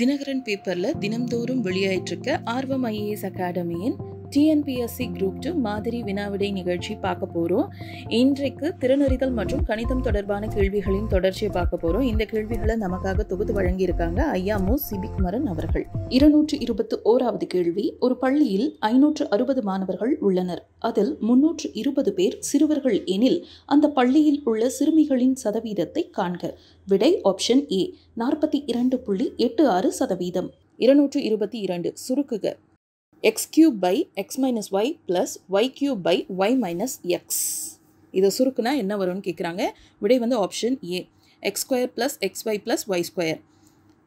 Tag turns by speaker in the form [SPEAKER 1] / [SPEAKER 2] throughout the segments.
[SPEAKER 1] தினகரன் பேப்பரில் தினம்தோறும் வெளியாயிட்டிருக்க ஆர்வம் ஐஏஎஸ் அகாடமியின் டிஎன்பிஎஸ்சி குரூப் டூ மாதிரி வினாவிடை நிகழ்ச்சி பார்க்க போகிறோம் இன்றைக்கு திறனறிதல் மற்றும் கணிதம் தொடர்பான கேள்விகளின் தொடர்ச்சியை பார்க்க போகிறோம் இந்த கேள்விகளை நமக்காக தொகுத்து வழங்கியிருக்காங்க ஐயா மு சிபிகுமரன் அவர்கள் இருநூற்று இருபத்து ஓராவது கேள்வி ஒரு பள்ளியில் ஐநூற்று அறுபது மாணவர்கள் உள்ளனர் அதில் முன்னூற்று இருபது பேர் சிறுவர்கள் எனில் அந்த பள்ளியில் உள்ள சிறுமிகளின் சதவீதத்தை காண்க விடை ஆப்ஷன் ஏ நாற்பத்தி இரண்டு புள்ளி எட்டு ஆறு சதவீதம் இருநூற்று இருபத்தி இரண்டு சுருக்குக x cube by x minus y plus y cube by y minus x இதை சுருக்குனா என்ன வரும்னு கேட்குறாங்க விடை வந்து option A x square plus x y plus y square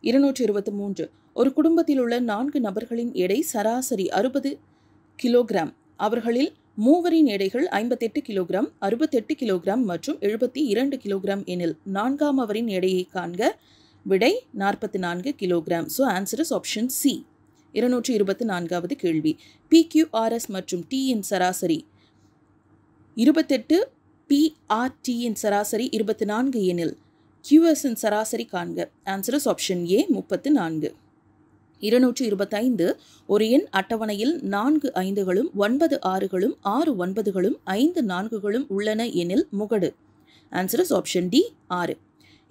[SPEAKER 1] இருநூற்றி இருபத்தி மூன்று ஒரு குடும்பத்தில் உள்ள நான்கு நபர்களின் எடை சராசரி அறுபது கிலோகிராம் அவர்களில் மூவரின் எடைகள் ஐம்பத்தெட்டு கிலோகிராம் அறுபத்தெட்டு கிலோகிராம் மற்றும் எழுபத்தி இரண்டு கிலோகிராம் எனில் நான்காம் அவரின் எடையை காண்க விடை நாற்பத்தி நான்கு kilogram so answer is option C இருநூற்றி இருபத்தி நான்காவது கேள்வி பிக்யூஆர்எஸ் மற்றும் டியின் சராசரி இருபத்தெட்டு பிஆர்டியின் சராசரி இருபத்தி நான்கு எனில் கியூஎஸ்ஸின் சராசரி காண்க ஆன்சர் இஸ் ஆப்ஷன் ஏ முப்பத்து நான்கு இருநூற்றி இருபத்தைந்து ஒரு எண் அட்டவணையில் நான்கு ஐந்துகளும் ஒன்பது ஆறுகளும் ஆறு ஒன்பதுகளும் ஐந்து நான்குகளும் உள்ளன எனில் முகடு ஆன்சர் இஸ் ஆப்ஷன் டி ஆறு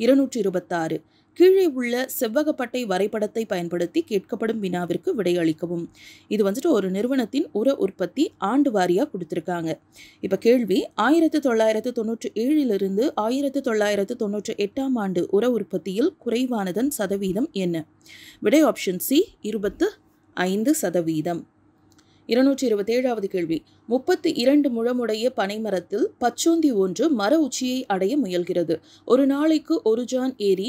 [SPEAKER 1] இருநூற்றி இருபத்தாறு கீழே உள்ள செவ்வகப்பட்டை வரைபடத்தை பயன்படுத்தி கேட்கப்படும் வினாவிற்கு விடையளிக்கவும் இது வந்துட்டு ஒரு நிறுவனத்தின் உர உற்பத்தி ஆண்டு வாரியாக கொடுத்துருக்காங்க இப்போ கேள்வி ஆயிரத்து தொள்ளாயிரத்து தொண்ணூற்றி ஏழிலிருந்து ஆயிரத்து தொள்ளாயிரத்து தொண்ணூற்றி எட்டாம் ஆண்டு உர உற்பத்தியில் குறைவானதன் சதவீதம் என்ன விடை ஆப்ஷன் சி இருபத்து ஐந்து சதவீதம் இருநூற்றி இருபத்தேழாவது கேள்வி முப்பத்தி இரண்டு முழமுடைய பனைமரத்தில் பச்சோந்தி ஒன்று மர உச்சியை அடைய முயல்கிறது ஒரு நாளைக்கு ஒரு ஜான் ஏறி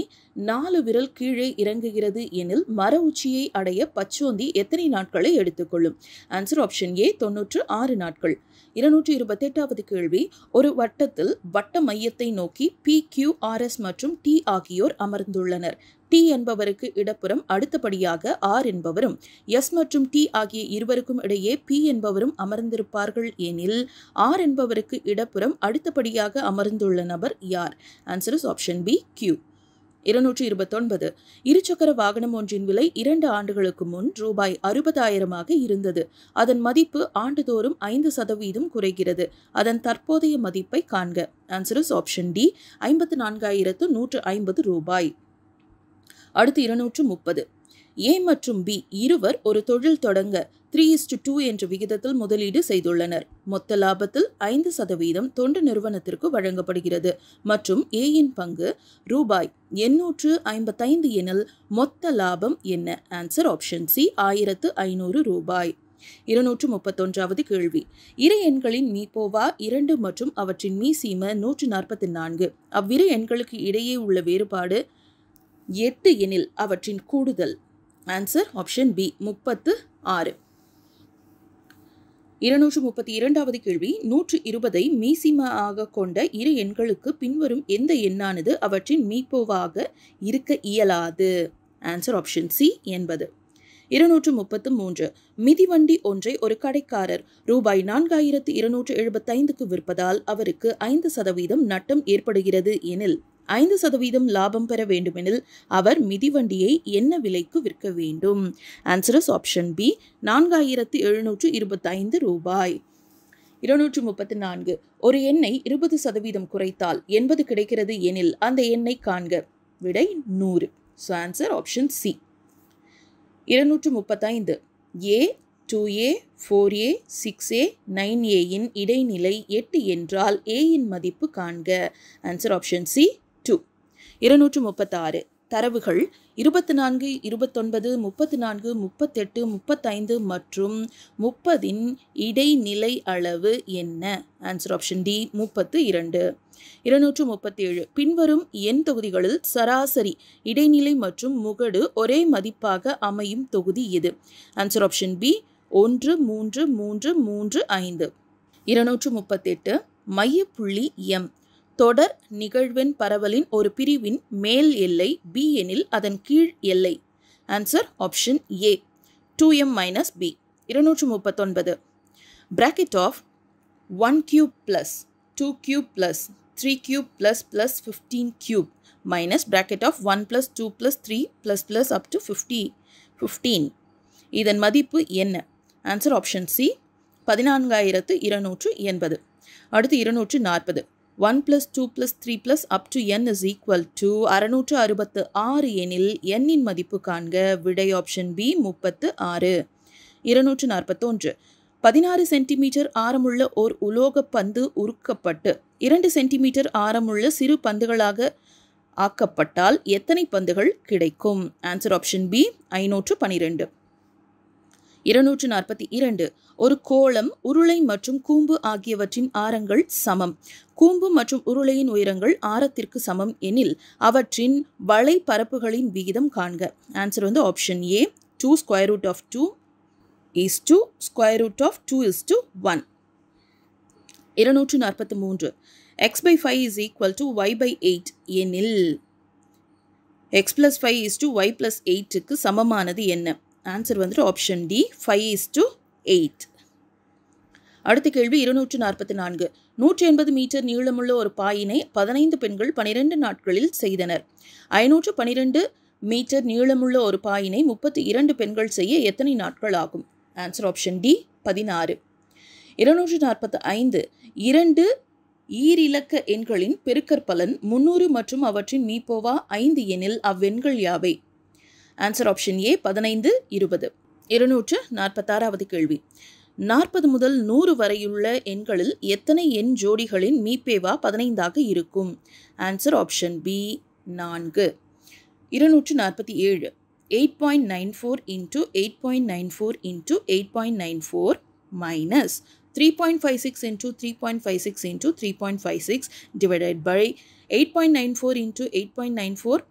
[SPEAKER 1] நாலு விரல் கீழே இறங்குகிறது எனில் மர உச்சியை அடைய பச்சோந்தி எத்தனை நாட்களை எடுத்துக்கொள்ளும் ஆன்சர் ஆப்ஷன் ஏ தொன்னூற்று ஆறு நாட்கள் இருநூற்றி இருபத்தெட்டாவது கேள்வி ஒரு வட்டத்தில் வட்ட மையத்தை நோக்கி பி கியூ ஆர்எஸ் மற்றும் டி ஆகியோர் அமர்ந்துள்ளனர் டி என்பவருக்கு இடப்புறம் அடுத்தபடியாக ஆர் என்பவரும் எஸ் மற்றும் டி ஆகிய இருவருக்கும் இடையே பி என்பவரும் அமர்ந்திருப்பார் இருக்கிறார்கள் எனில் ஆர் என்பவருக்கு இடப்புறம் அடுத்தபடியாக அமர்ந்துள்ள நபர் யார் answer is option B Q இருநூற்றி இருபத்தொன்பது இருசக்கர வாகனம் ஒன்றின் விலை இரண்டு ஆண்டுகளுக்கு முன் ரூபாய் அறுபதாயிரமாக இருந்தது அதன் மதிப்பு ஆண்டுதோறும் ஐந்து சதவீதம் குறைகிறது அதன் தற்போதைய மதிப்பை காண்க ஆன்சர் இஸ் ஆப்ஷன் டி ஐம்பத்து நான்காயிரத்து நூற்று ஐம்பது ரூபாய் அடுத்து இருநூற்று முப்பது ஏ மற்றும் பி இருவர் ஒரு தொழில் தொடங்க த்ரீ இஸ்டு டூ என்ற விகிதத்தில் முதலீடு செய்துள்ளனர் மொத்த லாபத்தில் ஐந்து சதவீதம் தொண்டு நிறுவனத்திற்கு வழங்கப்படுகிறது மற்றும் ஏயின் பங்கு ரூபாய் எண்ணூற்று ஐம்பத்தைந்து எனில் மொத்த லாபம் என்ன ஆன்சர் ஆப்ஷன் சி ஆயிரத்து ஐநூறு ரூபாய் இருநூற்று முப்பத்தொன்றாவது கேள்வி இரு எண்களின் மீபோவா இரண்டு மற்றும் அவற்றின் மீசீம நூற்று நாற்பத்தி நான்கு அவ்விரு எண்களுக்கு இடையே உள்ள வேறுபாடு எட்டு எனில் அவற்றின் கூடுதல் ஆன்சர் ஆப்ஷன் பி முப்பத்து ஆறு இருநூற்று முப்பத்தி இரண்டாவது கேள்வி நூற்று இருபதை மீசிமாக கொண்ட இரு எண்களுக்கு பின்வரும் எந்த எண்ணானது அவற்றின் மீப்போவாக இருக்க இயலாது ஆன்சர் ஆப்ஷன் சி என்பது இருநூற்று முப்பத்து மூன்று மிதிவண்டி ஒன்றை ஒரு கடைக்காரர் ரூபாய் நான்காயிரத்து இருநூற்று எழுபத்தைந்துக்கு விற்பதால் அவருக்கு ஐந்து சதவீதம் நட்டம் ஏற்படுகிறது எனில் ஐந்து சதவீதம் லாபம் பெற வேண்டுமெனில் அவர் மிதிவண்டியை என்ன விலைக்கு விற்க வேண்டும் ஆன்சரஸ் ஆப்ஷன் பி நான்காயிரத்து எழுநூற்று இருபத்தைந்து ரூபாய் இருநூற்று முப்பத்தி நான்கு ஒரு எண்ணெய் இருபது சதவீதம் குறைத்தால் எண்பது கிடைக்கிறது எனில் அந்த எண்ணை காண்க விடை நூறு ஸோ ஆன்சர் ஆப்ஷன் சி இருநூற்று முப்பத்தைந்து A two A four A six A nine ஏயின் இடைநிலை எட்டு என்றால் ஏயின் மதிப்பு காண்க ஆன்சர் ஆப்ஷன் சி இருநூற்று முப்பத்தாறு தரவுகள் இருபத்தி நான்கு இருபத்தொன்பது முப்பத்தி நான்கு முப்பத்தெட்டு முப்பத்தைந்து மற்றும் முப்பதின் இடைநிலை அளவு என்ன ஆன்சர் ஆப்ஷன் டி முப்பத்து இரண்டு இருநூற்று முப்பத்தேழு பின்வரும் எண் தொகுதிகளில் சராசரி இடைநிலை மற்றும் முகடு ஒரே மதிப்பாக அமையும் தொகுதி இது ஆன்சர் ஆப்ஷன் பி ஒன்று மூன்று மூன்று மூன்று ஐந்து இருநூற்று முப்பத்தெட்டு மையப்புள்ளி எம் தொடர் நிகழ்வெண் பரவலின் ஒரு பிரிவின் மேல் எல்லை பி எனில் அதன் கீழ் எல்லை answer option A two M minus B இருநூற்று முப்பத்தொன்பது bracket of one cube plus two cube plus three cube plus plus fifteen cube minus bracket of one plus two plus three plus plus up to fifty fifteen இதன் மதிப்பு என்ன answer option C பதினான்காயிரத்து இருநூற்று எண்பது அடுத்து இருநூற்று நாற்பது one plus two plus three plus up to N is equal to அறுநூற்று அறுபத்து ஆறு எனில் எண்ணின் மதிப்பு காண்க விடை ஆப்ஷன் பி முப்பத்து ஆறு இருநூற்று நாற்பத்தொன்று பதினாறு சென்டிமீட்டர் ஆரமுள்ள ஓர் உலோக பந்து உருக்கப்பட்டு இரண்டு சென்டிமீட்டர் ஆரமுள்ள சிறு பந்துகளாக ஆக்கப்பட்டால் எத்தனை பந்துகள் கிடைக்கும் ஆன்சர் ஆப்ஷன் பி ஐநூற்று பனிரெண்டு இருநூற்று நாற்பத்தி இரண்டு ஒரு கோளம் உருளை மற்றும் கூம்பு ஆகியவற்றின் ஆரங்கள் சமம் கூம்பு மற்றும் உருளையின் உயரங்கள் ஆரத்திற்கு சமம் எனில் அவற்றின் வளை பரப்புகளின் விகிதம் காண்க ஆன்சர் வந்து option A two square root of two is two square root of two is two one இருநூற்று நாற்பத்தி மூன்று x by five is equal to y by eight எனில் x plus five is to y plus எயிட்டுக்கு சமமானது என்ன answer வந்துட்டு option D five is to eight அடுத்த கேள்வி இருநூற்று நாற்பத்தி நான்கு நூற்றி எண்பது மீட்டர் நீளமுள்ள ஒரு பாயினை பதினைந்து பெண்கள் பனிரெண்டு நாட்களில் செய்தனர் ஐநூற்று பனிரெண்டு மீட்டர் நீளமுள்ள ஒரு பாயினை முப்பத்தி இரண்டு பெண்கள் செய்ய எத்தனை நாட்கள் ஆகும் ஆன்சர் ஆப்ஷன் டி பதினாறு இருநூற்று நாற்பத்தி ஐந்து இரண்டு ஈரிலக்க எண்களின் பெருக்கற்பலன் முன்னூறு மற்றும் அவற்றின் மீப்போவா ஐந்து எனில் அவ்வெண்கள் யாவை ஆன்சர் ஆப்ஷன் ஏ பதினைந்து இருபது இருநூற்று நாற்பத்தாறாவது கேள்வி நாற்பது முதல் நூறு வரையுள்ள எண்களில் எத்தனை எண் ஜோடிகளின் மீபேவா பதினைந்தாக இருக்கும் ஆன்சர் ஆப்ஷன் பி நான்கு இருநூற்று நாற்பத்தி ஏழு eight point nine four into eight point nine four into eight point nine four minus three point five six into three point five six into three point five six divided by eight point nine four into eight point nine four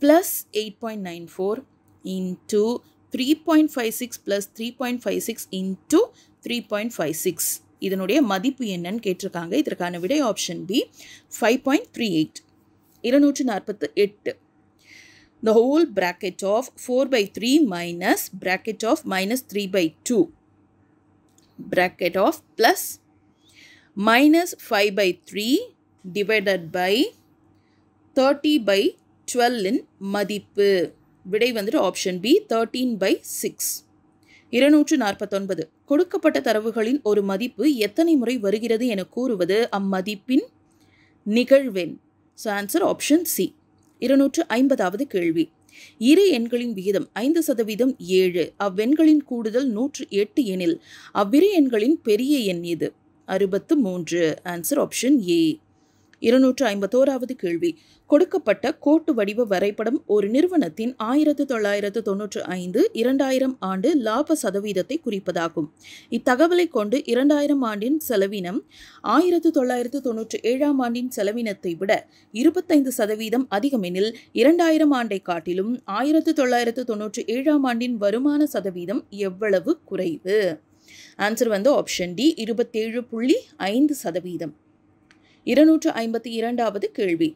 [SPEAKER 1] plus 8.94 into 3.56 plus 3.56 into 3.56 இதனுடைய மதிப்பு என்னன்னு கேட்டிருக்காங்க இதற்கான விடை option B five point three eight இருநூற்றி நாற்பத்து எட்டு the whole bracket of four by three minus bracket of minus three by two bracket of plus minus five by three divided by thirty by டுவெல்லின் மதிப்பு விடை வந்துட்டு option B thirteen by six இருநூற்று நாற்பத்தொன்பது கொடுக்கப்பட்ட தரவுகளின் ஒரு மதிப்பு எத்தனை முறை வருகிறது என கூறுவது அம்மதிப்பின் நிகழ்வெண் ஸோ ஆன்சர் ஆப்ஷன் சி இருநூற்று ஐம்பதாவது கேள்வி இரு எண்களின் விகிதம் ஐந்து சதவீதம் ஏழு அவ்வெண்களின் கூடுதல் நூற்று எட்டு எனில் அவ்விரு எண்களின் பெரிய எண் இது அறுபத்து மூன்று ஆன்சர் ஆப்ஷன் ஏ இருநூற்று ஐம்பத்தோராவது கேள்வி கொடுக்கப்பட்ட கோட்டு வடிவ வரைபடம் ஒரு நிறுவனத்தின் ஆயிரத்து தொள்ளாயிரத்து தொன்னூற்று ஐந்து இரண்டாயிரம் ஆண்டு லாப சதவீதத்தை குறிப்பதாகும் இத்தகவலை கொண்டு இரண்டாயிரம் ஆண்டின் செலவினம் ஆயிரத்து தொள்ளாயிரத்து தொன்னூற்று ஏழாம் ஆண்டின் செலவினத்தை விட இருபத்தைந்து சதவீதம் அதிகமெனில் இரண்டாயிரம் ஆண்டை காட்டிலும் ஆயிரத்து தொள்ளாயிரத்து தொன்னூற்று ஏழாம் ஆண்டின் வருமான சதவீதம் எவ்வளவு குறைவு ஆன்சர் வந்து ஆப்ஷன் டி இருபத்தேழு புள்ளி ஐந்து சதவீதம் இருநூற்று ஐம்பத்தி இரண்டாவது கேள்வி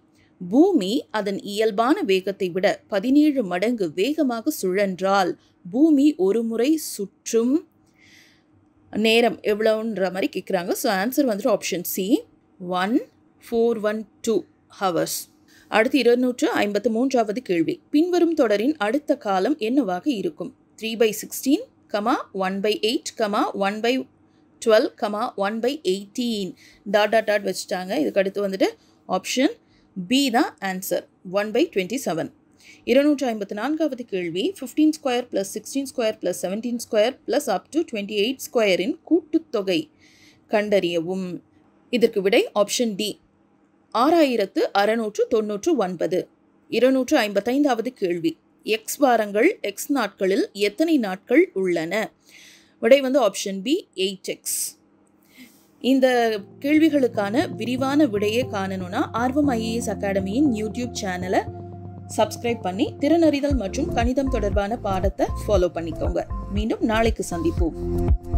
[SPEAKER 1] பூமி அதன் இயல்பான வேகத்தை விட பதினேழு மடங்கு வேகமாக சுழன்றால் பூமி ஒரு முறை சுற்றும் நேரம் எவ்வளோன்ற மாதிரி கேட்குறாங்க ஸோ ஆன்சர் வந்துட்டு option C one four one two hours அடுத்து இருநூற்று ஐம்பத்து மூன்றாவது கேள்வி பின்வரும் தொடரின் அடுத்த காலம் என்னவாக இருக்கும் three by sixteen comma one by eight comma one by twelve comma one by eighteen dot dot dot வச்சுட்டாங்க இதுக்கு அடுத்து வந்துட்டு ஆப்ஷன் பி தான் answer one by twenty seven இருநூற்றி ஐம்பத்தி நான்காவது கேள்வி fifteen square plus sixteen square plus seventeen square plus up to twenty eight ஸ்கொயரின் கூட்டுத்தொகை கண்டறியவும் இதற்கு விடை ஆப்ஷன் டி ஆறாயிரத்து அறநூற்று தொன்னூற்று ஒன்பது இருநூற்று ஐம்பத்தைந்தாவது கேள்வி எக்ஸ் வாரங்கள் எக்ஸ் நாட்களில் எத்தனை நாட்கள் உள்ளன விடை வந்து ஆப்ஷன் பி எயிட் எக்ஸ் இந்த கேள்விகளுக்கான விரிவான விடையை காணணும்னா ஆர்வம் ஐஏஎஸ் அகாடமியின் யூடியூப் சேனலை சப்ஸ்கிரைப் பண்ணி திறனறிதல் மற்றும் கணிதம் தொடர்பான பாடத்தை ஃபாலோ பண்ணிக்கோங்க மீண்டும் நாளைக்கு சந்திப்போம்